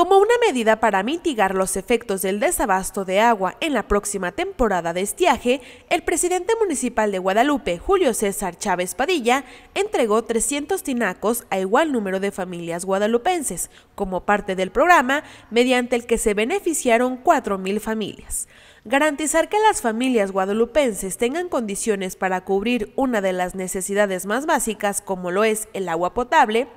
Como una medida para mitigar los efectos del desabasto de agua en la próxima temporada de estiaje, el presidente municipal de Guadalupe, Julio César Chávez Padilla, entregó 300 tinacos a igual número de familias guadalupenses, como parte del programa mediante el que se beneficiaron 4.000 familias. Garantizar que las familias guadalupenses tengan condiciones para cubrir una de las necesidades más básicas como lo es el agua potable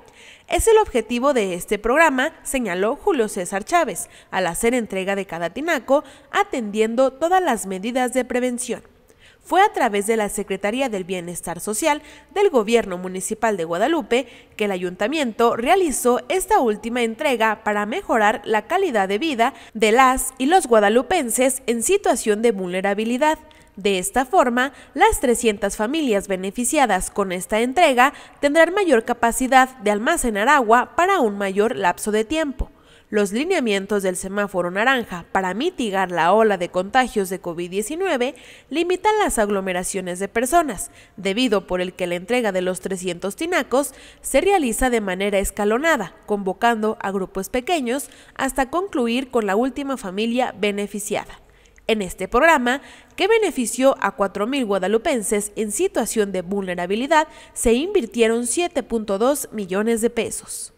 es el objetivo de este programa, señaló Julio César Chávez, al hacer entrega de cada tinaco, atendiendo todas las medidas de prevención fue a través de la Secretaría del Bienestar Social del Gobierno Municipal de Guadalupe que el ayuntamiento realizó esta última entrega para mejorar la calidad de vida de las y los guadalupenses en situación de vulnerabilidad. De esta forma, las 300 familias beneficiadas con esta entrega tendrán mayor capacidad de almacenar agua para un mayor lapso de tiempo. Los lineamientos del semáforo naranja para mitigar la ola de contagios de COVID-19 limitan las aglomeraciones de personas, debido por el que la entrega de los 300 tinacos se realiza de manera escalonada, convocando a grupos pequeños hasta concluir con la última familia beneficiada. En este programa que benefició a 4.000 guadalupenses en situación de vulnerabilidad, se invirtieron 7.2 millones de pesos.